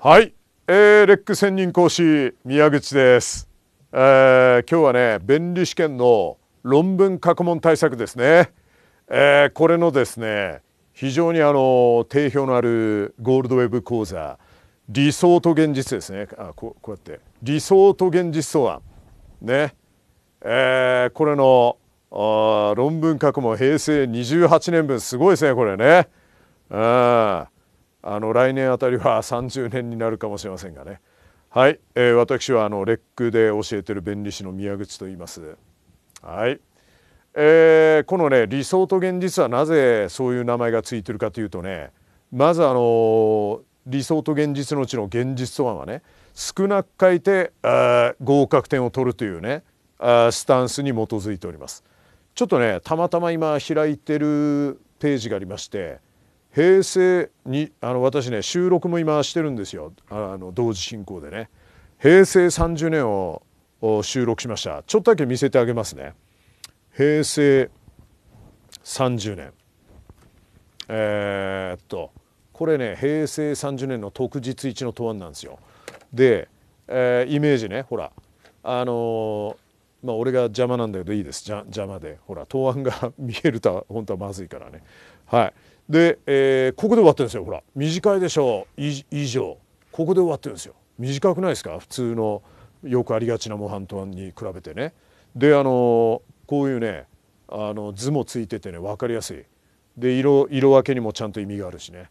はい、えー、レック専任講師宮口です、えー、今日はね弁理試験の論文過去問対策ですね、えー、これのですね非常にあの定評のあるゴールドウェブ講座理想と現実ですねあこうやって理想と現実とはね、えー、これのあ論文過去問平成28年分すごいですねこれねうんあの来年あたりは30年になるかもしれませんがねはい、えー、私はあのレックで教えてる弁理士の宮口と言いますはい、えー、このね理想と現実はなぜそういう名前がついてるかというとねまずあの理想と現実のうちの現実とはね少なく書いてあ合格点を取るというねあスタンスに基づいておりますちょっとねたまたま今開いてるページがありまして平成にあの私ね収録も今してるんですよあの同時進行でね平成30年を収録しましたちょっとだけ見せてあげますね平成30年えー、っとこれね平成30年の特日一の答案なんですよで、えー、イメージねほらあのー、まあ俺が邪魔なんだけどいいです邪魔でほら答案が 見えるとは本当はまずいからねはいで、えー、ここで終わってるんですよほら短いでしょう以上ここで終わってるんですよ短くないですか普通のよくありがちな模範とに比べてねであのこういうねあの図もついててね分かりやすいで色色分けにもちゃんと意味があるしね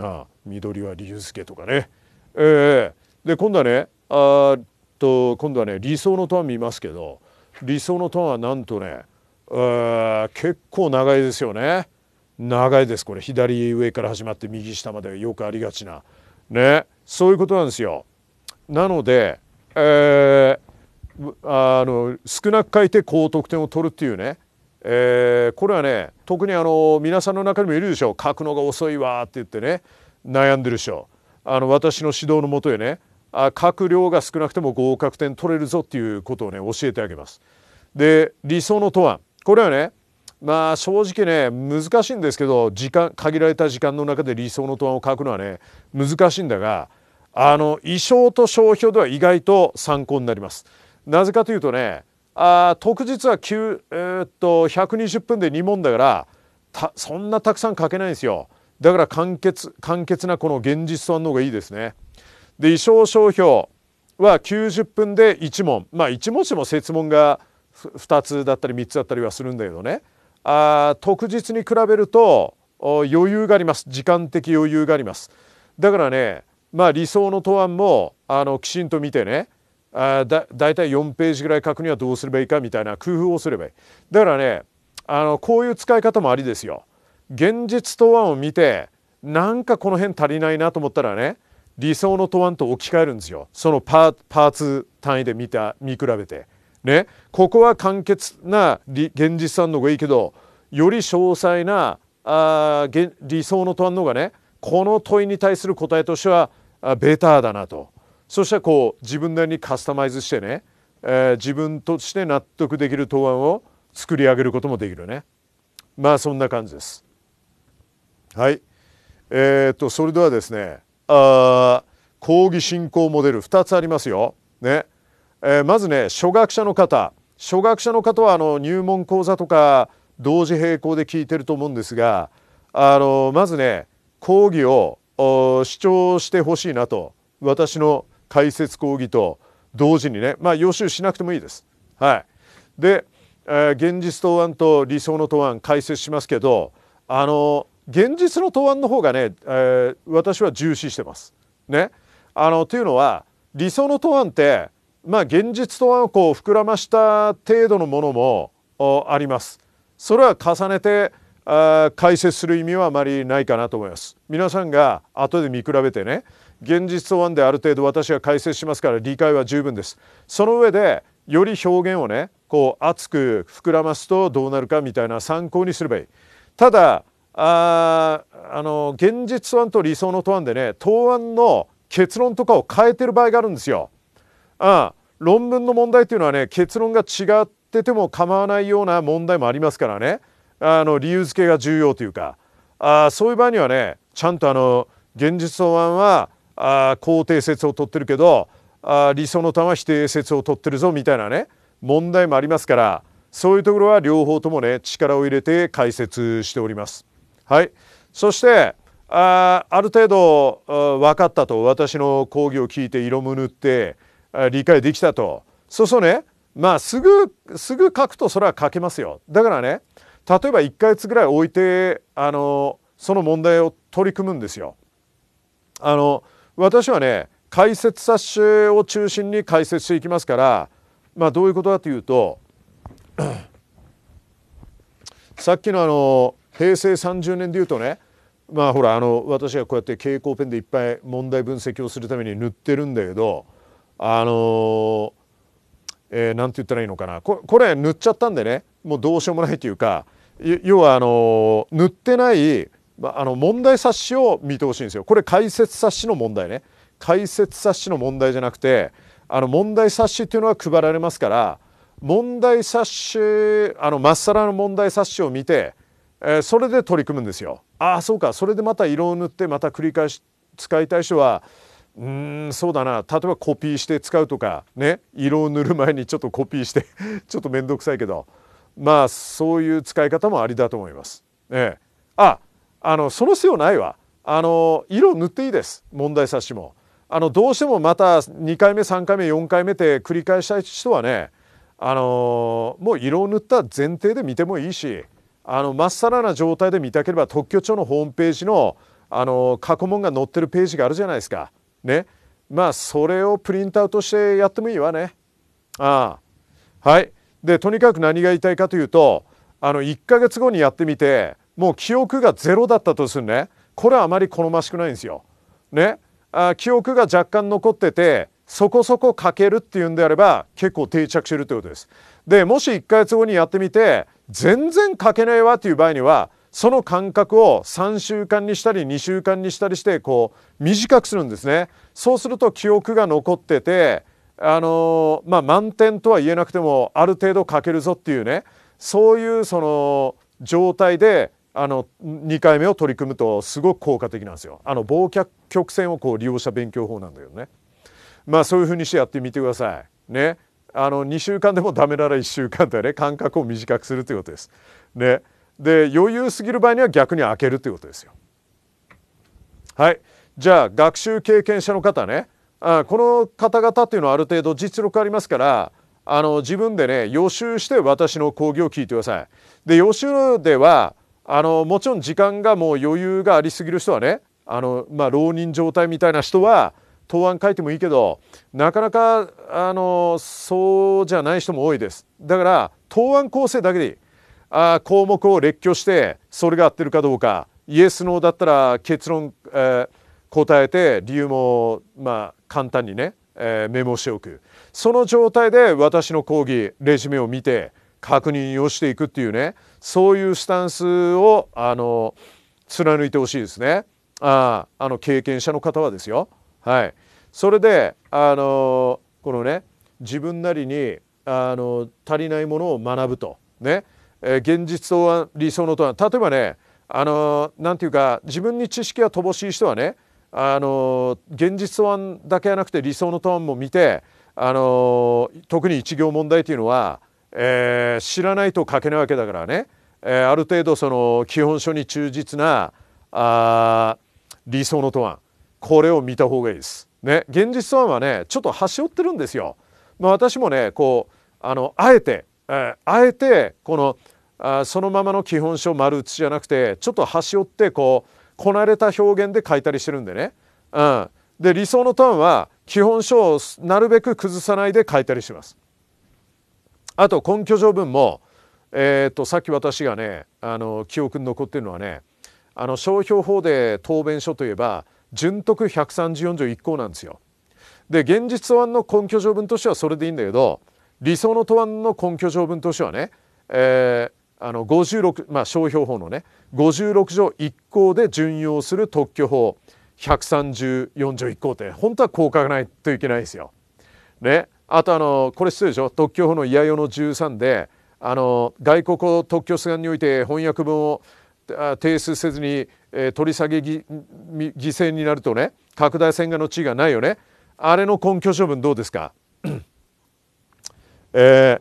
ああ緑は理由けとかねええー、で今度はねあと今度はね理想のトーン見ますけど理想のトーンはなんとね結構長いですよね。長いですこれ左上から始まって右下までよくありがちなねそういうことなんですよ。なので、えー、あの少なく書いて高得点を取るっていうね、えー、これはね特にあの皆さんの中にもいるでしょ書くのが遅いわって言ってね悩んでるでしょあの私の指導のもとへねあ書く量が少なくても合格点取れるぞっていうことをね教えてあげます。で理想の答案これはねまあ正直ね難しいんですけど時間限られた時間の中で理想の答案を書くのはね難しいんだがあの意匠と商標では意外と参考になります。なぜかというとねあ特日はえー、っと120分で2問だからそんなたくさん書けないんですよ。だから簡潔簡潔なこの現実と案の方がいいですね。で意匠商標は90分で1問まあ1文字も設問が2つだったり3つだったりはするんだけどね。あ特日に比べると余裕があります時間的余裕がありますだからねまあ理想の答案もあのきちんと見てねあだ大体4ページぐらい書くにはどうすればいいかみたいな工夫をすればいいだからねあのこういう使い方もありですよ現実答案を見てなんかこの辺足りないなと思ったらね理想の答案と置き換えるんですよそのパーツ単位で見た見比べて。ね、ここは簡潔な現実案の方がいいけどより詳細なあ理想の答案の方がねこの問いに対する答えとしてはベターだなとそしてこう自分なりにカスタマイズしてね、えー、自分として納得できる答案を作り上げることもできるねまあそんな感じですはいえー、っとそれではですねあ講義進行モデル2つありますよねえー、まずね初学者の方初学者の方はあの入門講座とか同時並行で聞いてると思うんですがあのまずね講義を主張してほしいなと私の解説講義と同時にねまあ予習しなくてもいいです。はい、で、えー、現実答案と理想の答案解説しますけどあの現実の答案の方がね、えー、私は重視してます。ね、あのというのは理想の答案ってまあ、現実とはこう膨らました程度のものもあります。それは重ねてあ解説する意味はあまりないかなと思います。皆さんが後で見比べてね現実とはである程度私は解説しますから理解は十分です。その上でより表現をねこう熱く膨らますとどうなるかみたいな参考にすればいい。ただああの現実と案と理想の答案でね答案の結論とかを変えてる場合があるんですよ。ああ論文の問題っていうのはね結論が違ってても構わないような問題もありますからねあの理由付けが重要というかあそういう場合にはねちゃんとあの現実の案はあ肯定説を取ってるけどあ理想の案は否定説を取ってるぞみたいなね問題もありますからそういうところは両方ともね力を入れて解説しております。はいそしてあある程度分かったと私の講義を聞いて色む塗って理解できたとそうそうねまあすぐすぐ書くとそれは書けますよだからね例えば1ヶ月ぐらい置いてあのその問題を取り組むんですよ。あの私はね解説冊子を中心に解説していきますから、まあ、どういうことかというと さっきのあの平成30年でいうとねまあほらあの私がこうやって蛍光ペンでいっぱい問題分析をするために塗ってるんだけどあのえー、なんて言ったらいいのかなこれ塗っちゃったんでねもうどうしようもないというか要はあの塗ってないまあの問題冊子を見てほしいんですよこれ解説冊子の問題ね解説冊子の問題じゃなくてあの問題冊子っていうのは配られますから問題冊子あのまっさらの問題冊子を見て、えー、それで取り組むんですよ。ああそうかそれでまた色を塗ってまた繰り返し使いたい人はうんそうだな例えばコピーして使うとかね色を塗る前にちょっとコピーして ちょっと面倒くさいけどまあそういう使い方もありだと思います。ええ、ああのその必要ないわあの色を塗っていいです問題冊子も。あのどうしてもまた2回目3回目4回目って繰り返したい人はねあのもう色を塗った前提で見てもいいしあのまっさらな状態で見たければ特許庁のホームページのあの過去問が載ってるページがあるじゃないですか。ねまあそれをプリントアウトしてやってもいいわね。ああはいでとにかく何が言いたいかというとあの1か月後にやってみてもう記憶がゼロだったとするねこれはあまり好ましくないんですよ。ねあ記憶が若干残っててそこそこ書けるっていうんであれば結構定着してるってことです。でもし1ヶ月後にやってみて全然書けないわっていう場合にはその間隔を3週間にしたり2週間にしたりしてこう短くするんですねそうすると記憶が残っててあのまあ満点とは言えなくてもある程度書けるぞっていうねそういうその状態であの2回目を取り組むとすごく効果的なんですよ。あの忘却曲線をこう利用した勉強法なんだけどね。まあそういうふうにしてやってみてください。ね。あの2週間でもダメなら1週間で感ね間隔を短くするということです。ね。で余裕すぎる場合には逆に開けるということですよ。はいじゃあ学習経験者の方ねあこの方々っていうのはある程度実力ありますからあの自分でね予習して私の講義を聞いてください。で予習ではあのもちろん時間がもう余裕がありすぎる人はねあの、まあ、浪人状態みたいな人は答案書いてもいいけどなかなかあのそうじゃない人も多いです。だから答案構成だけでいい。あ項目を列挙してそれが合ってるかどうかイエス・ノーだったら結論、えー、答えて理由も、まあ、簡単にね、えー、メモしておくその状態で私の講義レジュメを見て確認をしていくっていうねそういうスタンスをあの貫いてほしいですねああの経験者の方はですよ。はい、それであのこのね自分なりにあの足りないものを学ぶとねえー、現実とは理想のとは例えばねあの何て言うか自分に知識が乏しい人はねあの現実答案だけじゃなくて理想の答案も見てあの特に一行問題というのは、えー、知らないと書けないわけだからね、えー、ある程度その基本書に忠実なあ理想の答案これを見た方がいいです。ね、現実答案はねちょっと端折ってるんですよ。まあ、私もねこうあのあえて、えー、あえてこの「あそのままの基本書丸写しじゃなくてちょっと端折ってこうこなれた表現で書いたりしてるんでね、うん、で理想のターンは基本書をなるべく崩さないで書いたりします。あと根拠条文も、えーとさっき私がねあの記憶に残ってるのはねあの商標法で答弁書といえば準徳134条1項なんですよ。で現実答案の根拠条文としてはそれでいいんだけど理想の答案の根拠条文としてはね、えー、あの56、まあ、商標法のね56条1項で準用する特許法134条1項って本当はこう書かないといけないですよ。ね、あとあのこれ失礼でしょ特許法の嫌用の13であの外国を特許出願において翻訳文を提出せずに、えー、取り下げぎ犠牲になるとね拡大線がの地位がないよねあれの根拠処分どうですか、えー、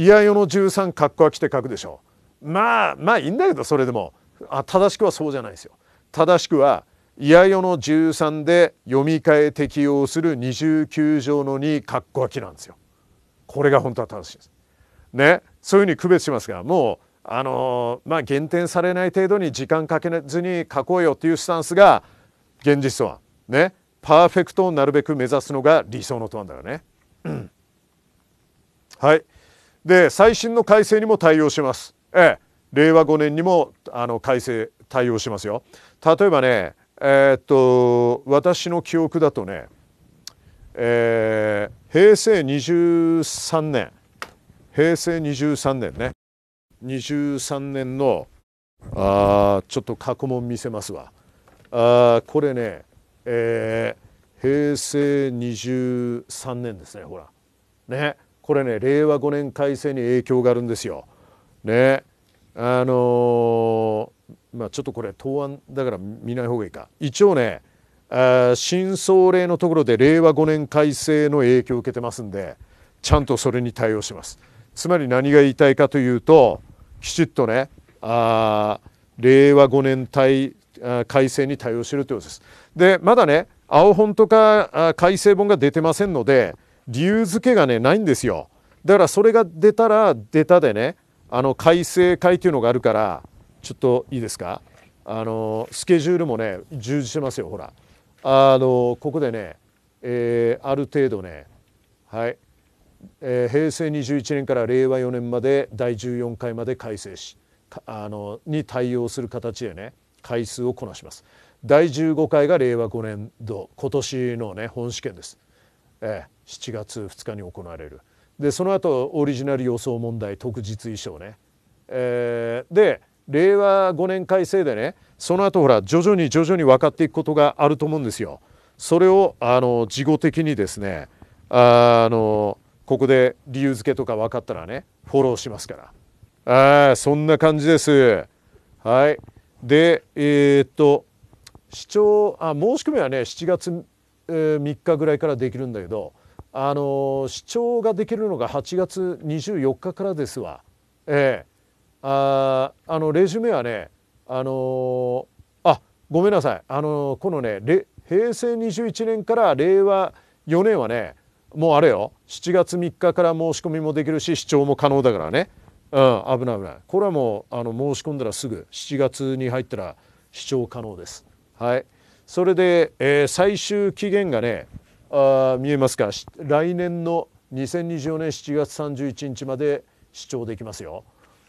いや世の13かっこはきて書くでしょうまあまあいいんだけどそれでもあ正しくはそうじゃないですよ正しくはいや世の13で読み替え適用する29条の2かっこはきなんですよこれが本当は正しいですねそういうふうに区別しますがもうあのまあ減点されない程度に時間かけずに書こうよっていうスタンスが現実とはねパーフェクトをなるべく目指すのが理想のと案だよね、はいで最新の改正にも対応します。ええ、令和5年にもあの改正対応しますよ。例えばね、えー、っと私の記憶だとね、えー、平成23年平成23年ね23年のあちょっと過去問見せますわ。あこれね、えー、平成23年ですねほら。ね。これね令和5年改正に影響があるんですよ。ねあのー、まあ、ちょっとこれ答案だから見ない方がいいか一応ねあ新総令のところで令和5年改正の影響を受けてますんでちゃんとそれに対応しますつまり何が言いたいかというときちっとねあ令和5年対改正に対応してるということですでまだね青本とか改正本が出てませんので理由付けがねないんですよだからそれが出たら出たでねあの改正会というのがあるからちょっといいですかあのスケジュールもね充実してますよほらあのここでね、えー、ある程度ねはい、えー、平成21年から令和4年まで第14回まで改正しあのに対応する形でね回数をこなします第15回が令和5年度今年のね本試験ですえ7月2日に行われるでその後オリジナル予想問題特実衣装ね、えー、で令和5年改正でねその後ほら徐々に徐々に分かっていくことがあると思うんですよ。それをあの事後的にですねあのここで理由付けとか分かったらねフォローしますからあそんな感じですはいでえー、っと市長あ申し込みはね7月3日ぐらいからできるんだけどあの視聴ができるのが8月24日からですわ。ええー、ああのレジュメはねあのー、あごめんなさいあのー、このね平成21年から令和4年はねもうあれよ7月3日から申し込みもできるし視聴も可能だからね、うん、危ない危ないこれはもうあの申し込んだらすぐ7月に入ったら視聴可能です。はいそれで、えー、最終期限がねあ見えますか来年の2024年7月31日まで視聴できますよ。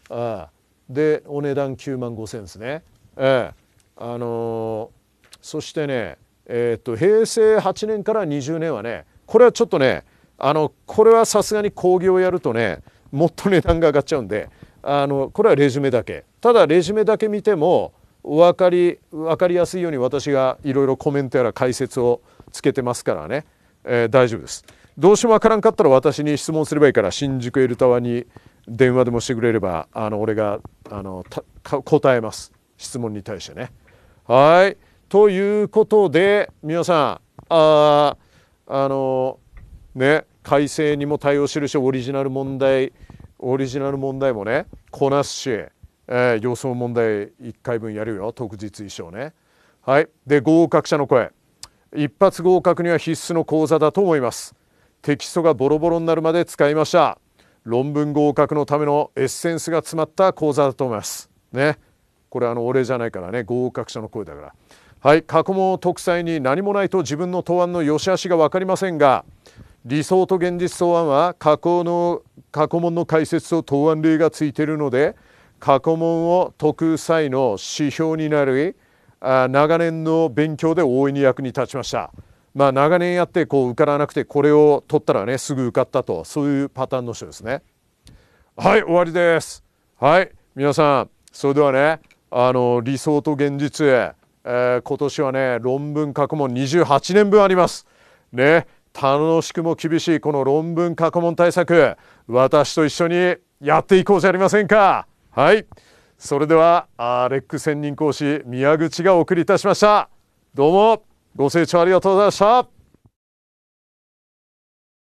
あでお値段9万5,000円ですね。えーあのー、そしてね、えー、っと平成8年から20年はねこれはちょっとねあのこれはさすがに工業やるとねもっと値段が上がっちゃうんであのこれはレジュメだけただレジュメだけ見てもお分かり分かりやすいように私がいろいろコメントやら解説をつけてますからね、えー、大丈夫です。どうしても分からんかったら私に質問すればいいから新宿エルタワに電話でもしてくれればあの俺があの答えます質問に対してね。はいということで皆さんああのね改正にも対応してるしオリジナル問題オリジナル問題もねこなすし。えー、予想問題1回分やるよ特日衣装ね。はい、で合格者の声一発合格には必須の講座だと思いますテキストがボロボロになるまで使いました論文合格のためのエッセンスが詰まった講座だと思いますねこれあのお礼じゃないからね合格者の声だからはい過去問を特裁に何もないと自分の答案の良し悪しが分かりませんが理想と現実答案は過去の過去問の解説と答案例がついているので過去問を解く際の指標になる長年の勉強で大いに役に立ちました。まあ、長年やってこう受からなくてこれを取ったらねすぐ受かったとそういうパターンの人ですね。はい終わりです。はい皆さんそれではねあの理想と現実へ、えー、今年はね論文過去問28年分あります。ね楽しくも厳しいこの論文過去問対策私と一緒にやっていこうじゃありませんか。はいそれではアレック専任講師宮口がお送りいたしましたどうもご清聴ありがとうございました